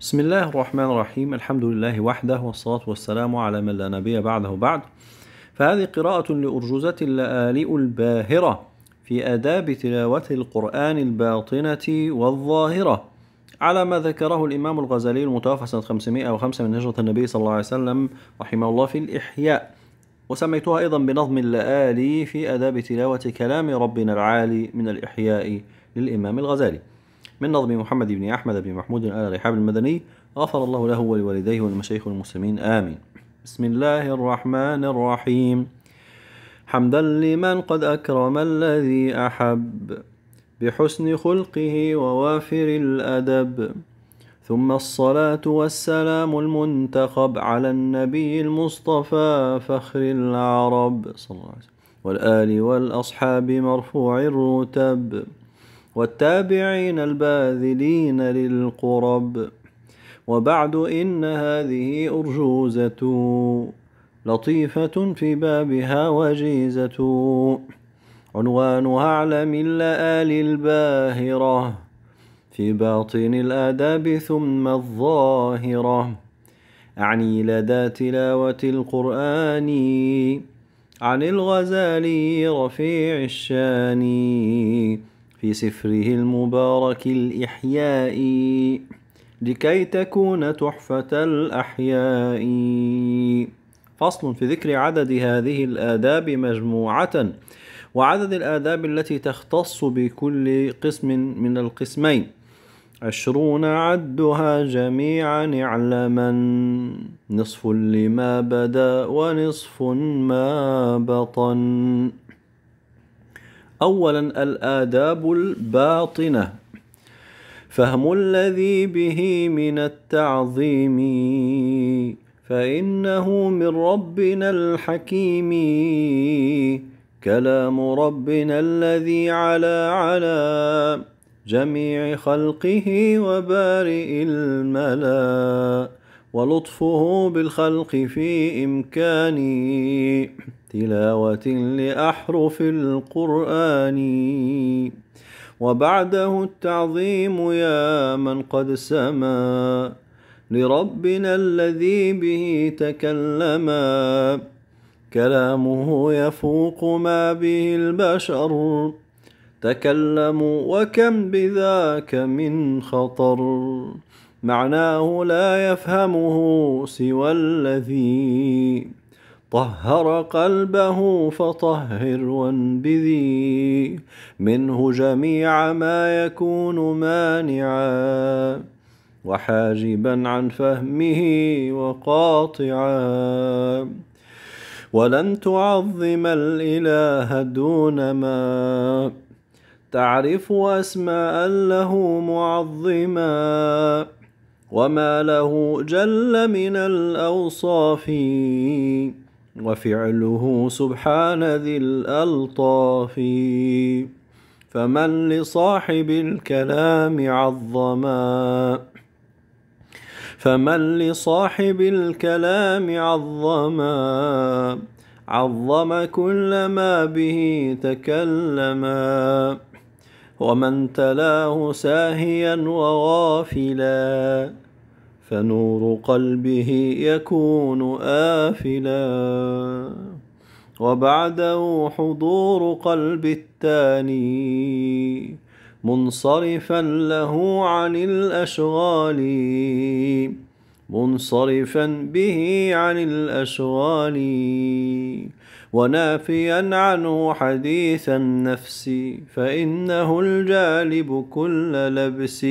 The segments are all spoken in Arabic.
بسم الله الرحمن الرحيم الحمد لله وحده والصلاة والسلام على من لا نبي بعده بعد فهذه قراءة لأرجوزة اللآلئ الباهرة في آداب تلاوة القرآن الباطنة والظاهرة على ما ذكره الإمام الغزالي المتوفى سنة 505 من هجرة النبي صلى الله عليه وسلم رحمه الله في الإحياء وسميتها أيضا بنظم اللآلي في آداب تلاوة كلام ربنا العالي من الإحياء للإمام الغزالي من نظم محمد بن أحمد بن محمود آل رحاب المدني غفر الله له ولوالديه والمشايخ والمسلمين آمين بسم الله الرحمن الرحيم حمدا لمن قد أكرم الذي أحب بحسن خلقه ووافر الأدب ثم الصلاة والسلام المنتخب على النبي المصطفى فخر العرب صلى الله عليه وسلم والآل والأصحاب مرفوع الرتب والتابعين الباذلين للقرب وبعد إن هذه أرجوزة لطيفة في بابها وجيزة عنوانها أعلم اللآل الباهرة في باطن الآداب ثم الظاهرة أعني لدى تلاوة القرآن عن الغزالي رفيع الشاني في سفره المبارك الإحياء لكي تكون تحفة الأحياء فصل في ذكر عدد هذه الآداب مجموعة وعدد الآداب التي تختص بكل قسم من القسمين عشرون عدها جميعا اعلما نصف لما بدا ونصف ما بطن أولا الآداب الباطنة فهم الذي به من التعظيم فإنه من ربنا الحكيم كلام ربنا الذي على على جميع خلقه وبارئ الملا ولطفه بالخلق في إمكاني تلاوة لأحرف القرآن وبعده التعظيم يا من قد سما لربنا الذي به تكلما كلامه يفوق ما به البشر تكلموا وكم بذاك من خطر معناه لا يفهمه سوى الذي طهر قلبه فطهر وانبذي منه جميع ما يكون مانعا وحاجبا عن فهمه وقاطعا ولن تعظم الاله دون ما تعرف اسماء له معظما وما له جل من الاوصاف وفعله سبحان ذي الألطاف فمن لصاحب الكلام عظما فمن لصاحب الكلام عظما عظم كل ما به تكلما ومن تلاه ساهيا وغافلا فنور قلبه يكون آفلا وبعده حضور قلب التاني منصرفا له عن الأشغال منصرفا به عن الأشغال ونافيا عنه حديث النفس فإنه الجالب كل لبس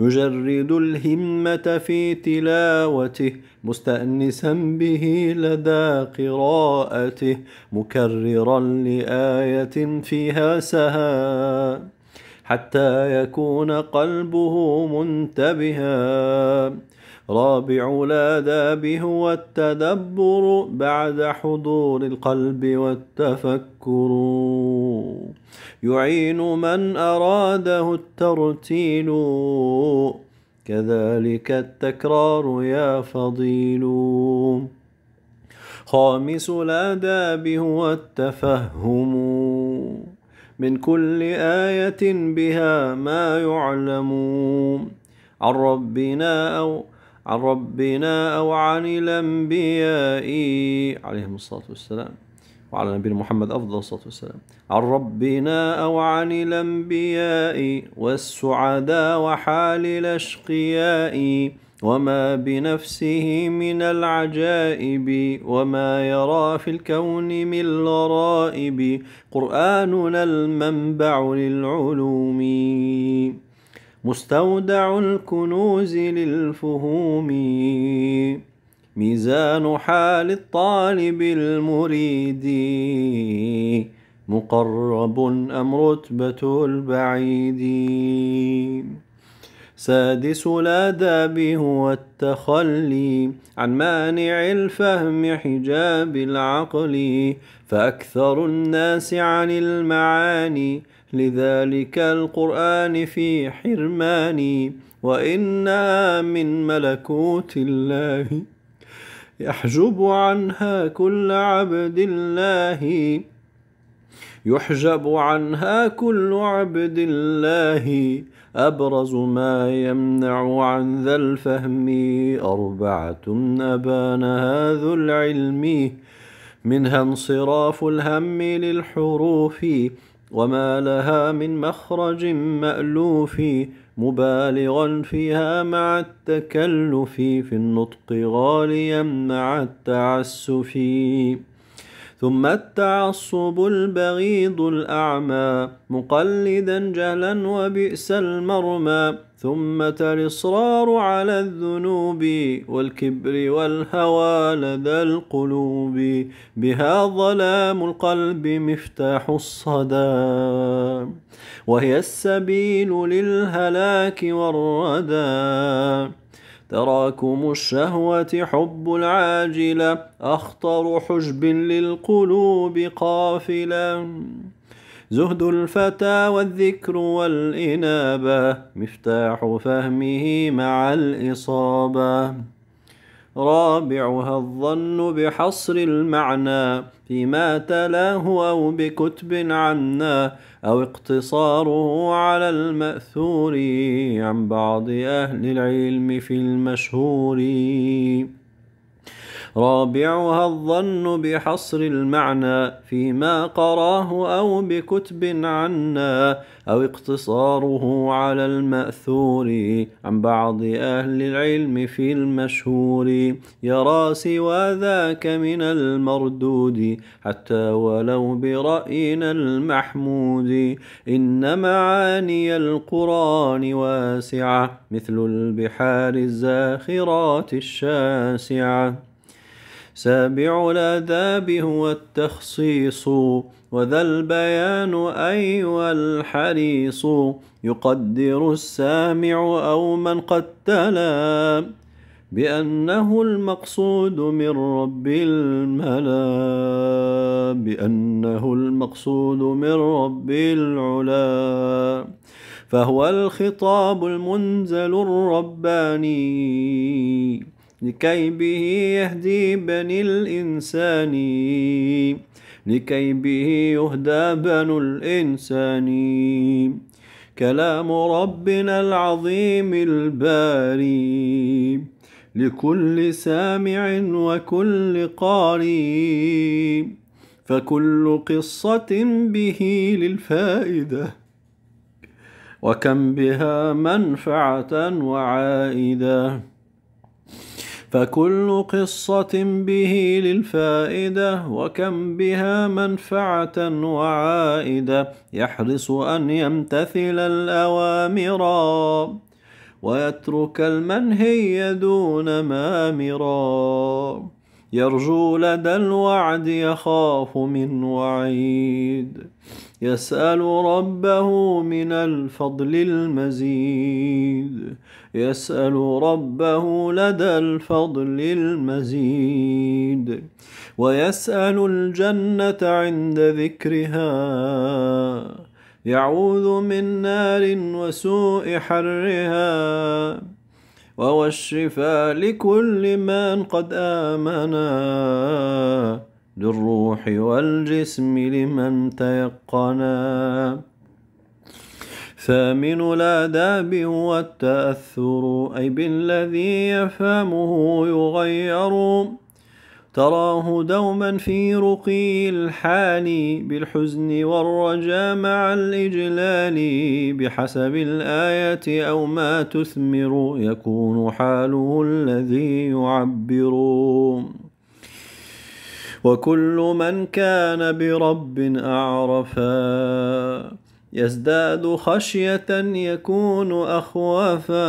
يجرد الهمة في تلاوته مستأنسا به لدى قراءته مكررا لآية فيها سها حتى يكون قلبه منتبها رابع الآداب هو التدبر بعد حضور القلب والتفكر يعين من أراده الترتيل كذلك التكرار يا فضيل خامس الآداب هو التفهم من كل آية بها ما يعلم عن ربنا أو عن ربنا أو عن الأنبياء عليهم الصلاة والسلام وعلى نبينا محمد أفضل الصلاة والسلام عن ربنا أو عن الأنبياء والسعداء وحال الأشقياء وما بنفسه من العجائب وما يرى في الكون من الغرائب قرآننا المنبع للعلوم مستودع الكنوز للفهوم ميزان حال الطالب المريد مقرب أم رتبة البعيد سادس الآداب هو التخلي عن مانع الفهم حجاب العقل فأكثر الناس عن المعاني لذلك القرآن في حرماني وإنا من ملكوت الله يحجب عنها كل عبد الله يحجب عنها كل عبد الله أبرز ما يمنع عن ذا الفهم أربعة أبانها ذو العلم منها انصراف الهم للحروف وما لها من مخرج مألوف مبالغا فيها مع التكلف في النطق غاليا مع التعسف ثم التعصب البغيض الأعمى مقلدا جهلا وبئس المرمى ثم الإصرار على الذنوب والكبر والهوى لدى القلوب بها ظلام القلب مفتاح الصدى وهي السبيل للهلاك والردى تراكم الشهوة حب العاجلة أخطر حجب للقلوب قافلا زهد الفتى والذكر والإنابة مفتاح فهمه مع الإصابة رابعها الظن بحصر المعنى فيما تلاه أو بكتب عنا أو اقتصاره على المأثور عن بعض أهل العلم في المشهور رابعها الظن بحصر المعنى فيما قراه أو بكتب عنا أو اقتصاره على المأثور عن بعض أهل العلم في المشهور يرى سوى ذاك من المردود حتى ولو برأينا المحمود إن معاني القرآن واسعة مثل البحار الزاخرات الشاسعة سابع الأداب هو التخصيص وذا البيان أيوة الحريص يقدر السامع أو من قد تلا بأنه المقصود من رب الملا بأنه المقصود من رب العلا فهو الخطاب المنزل الرباني لكي به يهدي بني الإنسان لكي به يهدى بنو الإنسان كلام ربنا العظيم الباري لكل سامع وكل قاري فكل قصة به للفائدة وكم بها منفعة وعائده فكل قصة به للفائدة وكم بها منفعة وعائدة يحرص أن يمتثل الأوامر ويترك المنهي دون مامرا يرجو لدى الوعد يخاف من وعيد يسأل ربه من الفضل المزيد يسأل ربه لدى الفضل المزيد ويسأل الجنة عند ذكرها يعوذ من نار وسوء حرها وهو الشفاء لكل من قد آمنا للروح والجسم لمن تيقنا ثامن الآداب والتأثر أي بالذي يفهمه يغير تراه دوما في رقي الحال بالحزن والرجا مع الإجلال بحسب الآية أو ما تثمر يكون حاله الذي يعبر وكل من كان برب أعرفا يزداد خشية يكون اخوفا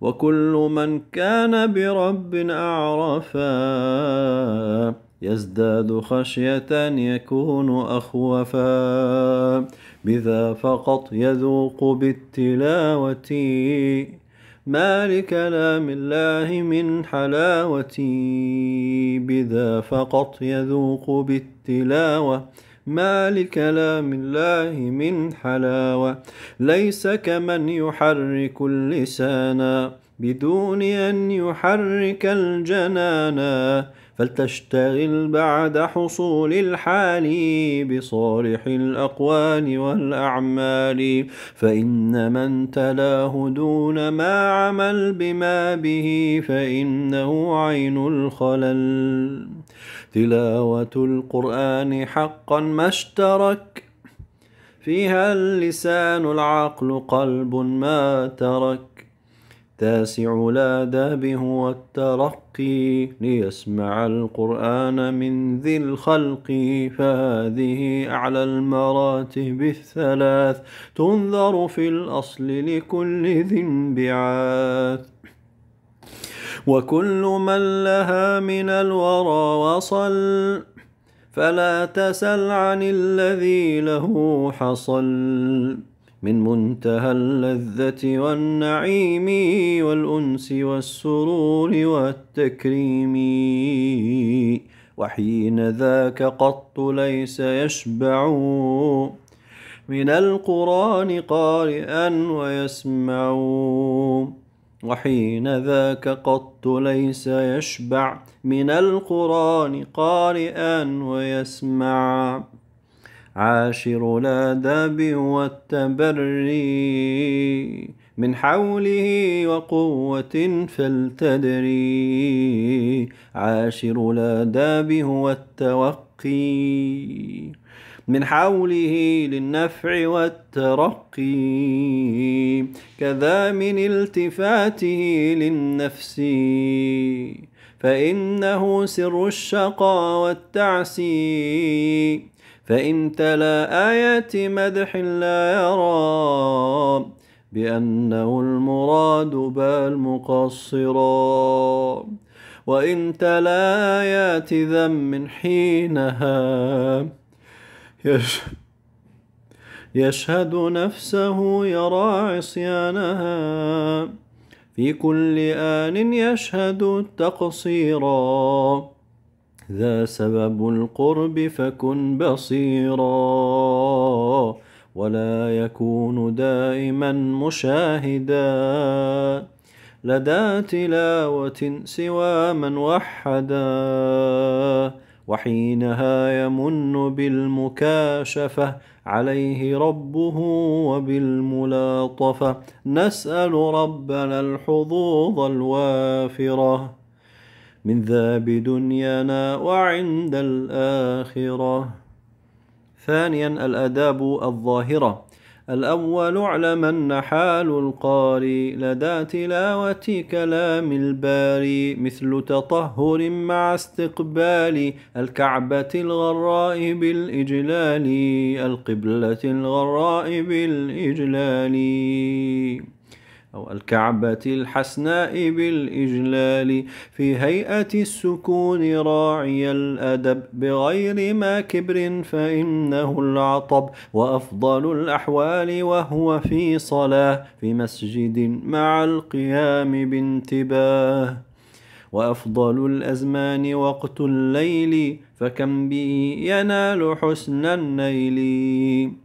وكل من كان برب أعرفا يزداد خشية يكون أخوفا بذا فقط يذوق بالتلاوة ما لكلام الله من حلاوة بذا فقط يذوق بالتلاوة ما لكلام الله من حلاوة ليس كمن يحرك اللسانا بدون أن يحرك الجنانا فلتشتغل بعد حصول الحال بصالح الأقوال والأعمال فإن من تلاه دون ما عمل بما به فإنه عين الخلل تلاوة القرآن حقا ما اشترك فيها اللسان العقل قلب ما ترك تاسع داب هو الترقي ليسمع القرآن من ذي الخلق فهذه أعلى المراتب الثلاث تنذر في الأصل لكل ذي انبعاث وكل من لها من الورى وصل فلا تسل عن الذي له حصل من منتهى اللذة والنعيم والأنس والسرور والتكريم وحين ذاك قط ليس يشبع من القرآن قارئا ويسمع وحين ذاك قط ليس يشبع من القرآن قارئا ويسمع عاشر الادب والتبري من حوله وقوة فلتدري عاشر الآداب هو التوقي من حوله للنفع والترقي كذا من التفاته للنفس فإنه سر الشقى والتعسي فإن تلا آيات مدح لا يرى بأنه المراد بل مقصرا وإن تلا آيات ذم حينها يشهد نفسه يرى عصيانها في كل آن يشهد تقصيرا ذا سبب القرب فكن بصيرا ولا يكون دائما مشاهدا لدى تلاوة سوى من وحدا وحينها يمن بالمكاشفة عليه ربه وبالملاطفة نسأل ربنا الحظوظ الوافرة من ذا بدنيانا وعند الآخرة ثانيا الأداب الظاهرة الأول اعلمن حال القاري لدى تلاوة كلام الباري مثل تطهر مع استقبال الكعبة الغراء بالإجلال القبلة الغراء بالإجلال أو الكعبة الحسناء بالإجلال في هيئة السكون راعي الأدب بغير ما كبر فإنه العطب وأفضل الأحوال وهو في صلاة في مسجد مع القيام بانتباه وأفضل الأزمان وقت الليل فكم به ينال حسن النيل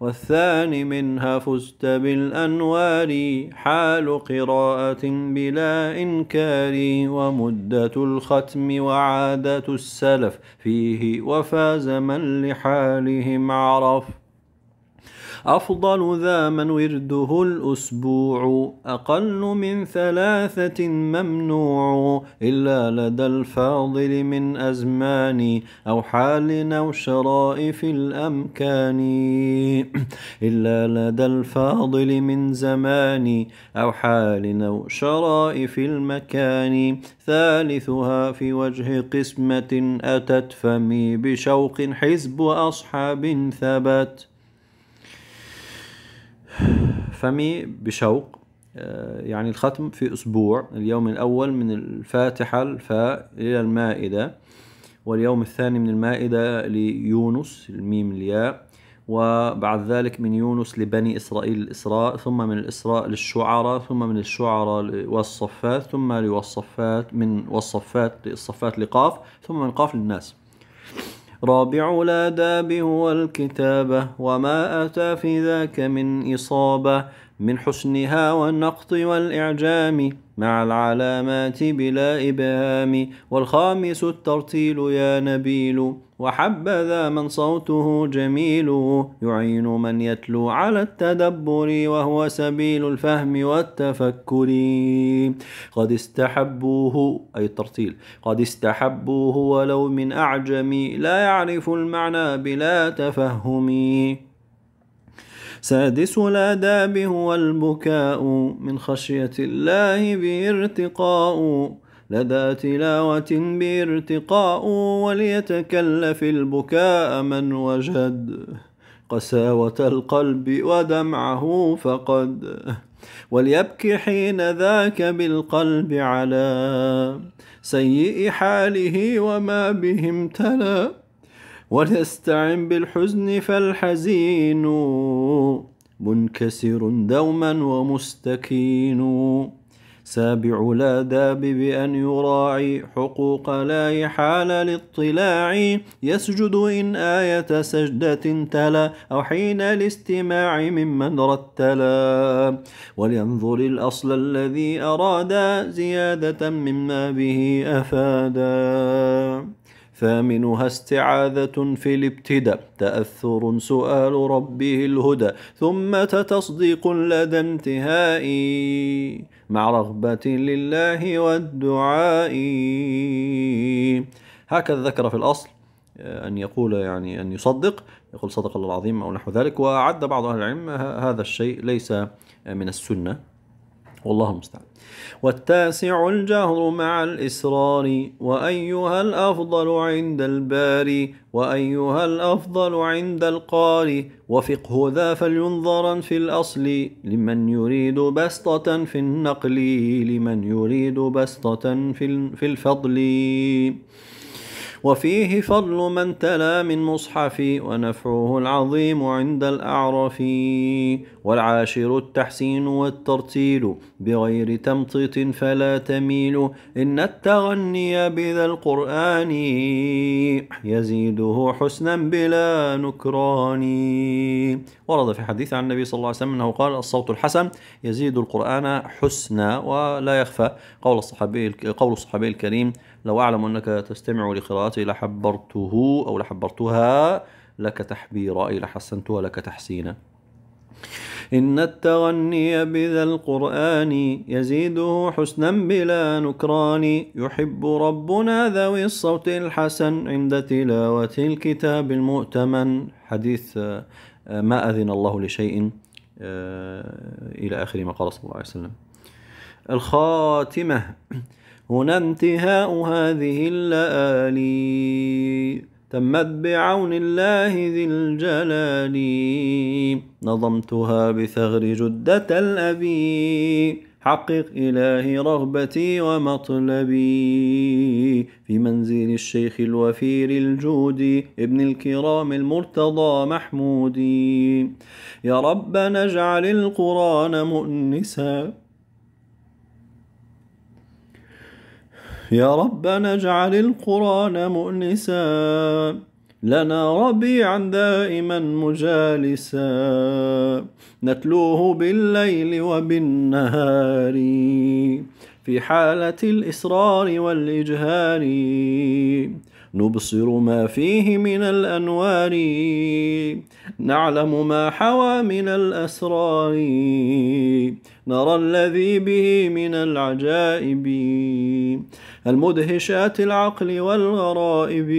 والثاني منها فزت بالأنوار حال قراءة بلا إنكار ومدة الختم وعادة السلف فيه وفاز من لحالهم عرف أفضل ذا من ورده الأسبوع أقل من ثلاثة ممنوع إلا لدى الفاضل من أزمان أو حال أو شرائف الأمكان إلا لدى الفاضل من زمان أو حال أو شرائف المكان ثالثها في وجه قسمة أتت فمي بشوق حزب أصحاب ثبت فمي بشوق آه، يعني الختم في أسبوع اليوم الأول من الفاتحة الفاء إلى المائدة واليوم الثاني من المائدة ليونس الميم الياء وبعد ذلك من يونس لبني إسرائيل الإسراء ثم من الإسراء للشعراء ثم من الشعراء والصفات ثم لوالصفات من والصفات للصفات لقاف ثم من قاف للناس رابع الآداب هو الكتابة وما أتى في ذاك من إصابة من حسنها والنقط والإعجام مع العلامات بلا إبهام والخامس الترتيل يا نبيل وحبذا من صوته جميل يعين من يتلو على التدبر وهو سبيل الفهم والتفكر قد استحبوه أي الترتيل قد استحبوه ولو من أعجم لا يعرف المعنى بلا تفهم سادس الآداب هو البكاء من خشية الله بارتقاء لدى تلاوة بارتقاء وليتكلف البكاء من وجد قساوة القلب ودمعه فقد وليبكي حين ذاك بالقلب على سيء حاله وما به امتلأ ولستعن بالحزن فالحزين منكسر دوما ومستكين سابع لا داب بأن يراعي حقوق لا يحال للطلاع يسجد إن آية سجدة تلا أو حين الاستماع ممن رتلا ولينظر الأصل الذي أراد زيادة مما به أفادا ثامنها استعاذة في الابتداء تأثر سؤال ربه الهدى ثم تصديق لدى انتهاء مع رغبة لله والدعاء هكذا ذكر في الأصل آه، أن يقول يعني أن يصدق يقول صدق الله العظيم أو نحو ذلك وعد بعض أهل العلم هذا الشيء ليس آه، من السنة والله المستعان والتاسع الجهر مع الإسرار وأيها الأفضل عند الباري وأيها الأفضل عند القاري وفقه ذا فلينظرا في الأصل لمن يريد بسطة في النقل لمن يريد بسطة في الفضل وفيه فضل من تلا من مصحف ونفعه العظيم عند الأعرف والعاشر التحسين والترتيل بغير تمطيط فلا تميل إن التغني بذا القرآن يزيده حسنا بلا نكران ورد في حديث عن النبي صلى الله عليه وسلم أنه قال الصوت الحسن يزيد القرآن حسنا ولا يخفى قول الصحابي قول الصحابي الكريم لو أعلم أنك تستمع لقراءتي لحبرته أو لحبرتها لك تحبيرا أي لحسنتها لك تحسينا إن التغني بذا القرآن يزيده حسنا بلا نكران يحب ربنا ذوي الصوت الحسن عند تلاوة الكتاب المؤتمن حديث آه، ما أذن الله لشيء آه، إلى آخر ما قال صلى الله عليه وسلم الخاتمة هنا انتهاء هذه اللآلي تمت بعون الله ذي الجلال نظمتها بثغر جدة الأبي حقق إلهي رغبتي ومطلبي في منزل الشيخ الوفير الجودي ابن الكرام المرتضى محمودي يا ربنا اجعل القرآن مؤنسا يا ربنا اجعل القرآن مؤنسا لنا ربيعا دائما مجالسا نتلوه بالليل وبالنهار في حالة الإصرار والإجهار نبصر ما فيه من الأنوار نعلم ما حوى من الأسرار نرى الذي به من العجائب المدهشات العقل والغرائب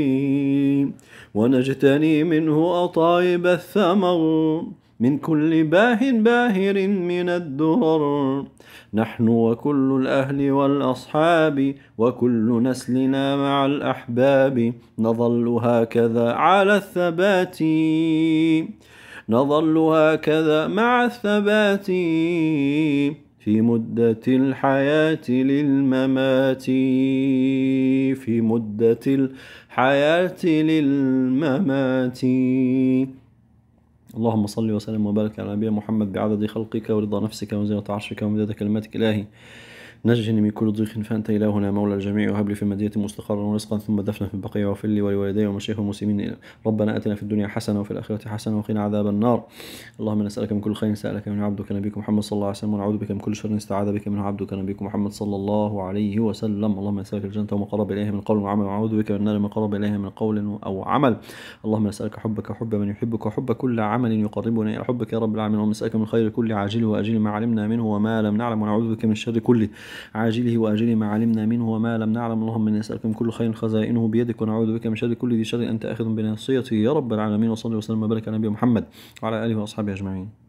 ونجتني منه أطايب الثمر من كل باه باهر من الدرر نحن وكل الأهل والأصحاب وكل نسلنا مع الأحباب نظل هكذا على الثبات نظل هكذا مع الثبات في مدة الحياة للممات في مدة الحياة للممات اللهم صل وسلم وبارك على نبينا محمد بعدد خلقك ورضا نفسك وزينة عرشك ومداد كلماتك إلهي نجني من كل ضيق فأنت إلهنا مولى الجميع وهب لي في المدينه مستقرا ورزقا ثم دفنا في البقيع وفي لي ولوالدي ومشايخ المسلمين ربنا آتنا في الدنيا حسنة وفي الآخرة حسنة وقنا عذاب النار اللهم نسألك من كل خير سألك من عبدك نبيك محمد صلى الله عليه وسلم ونعوذ بك من كل شر استعاذ بك منه عبدك نبيك محمد صلى الله عليه وسلم اللهم نسألك الجنة وما قرب إليها من قول وعمل ونعوذ بك من النار ما قرب إليها من قول أو عمل اللهم نسألك حبك وحب من يحبك وحب كل عمل يقربنا إلى حبك يا رب العالمين اللهم نسألك من خير كل عاجل وأجل ما علمنا منه وما لم نعلم ونعوذ بك من شر كله عاجله وآجله ما علمنا منه وما لم نعلم اللهم من نسألك من كل خير خزائنه بيدك ونعوذ بك من شر كل ذي شر أنت آخذ بناصيته يا رب العالمين وصلي وسلم وبارك على نبي محمد وعلى آله وأصحابه أجمعين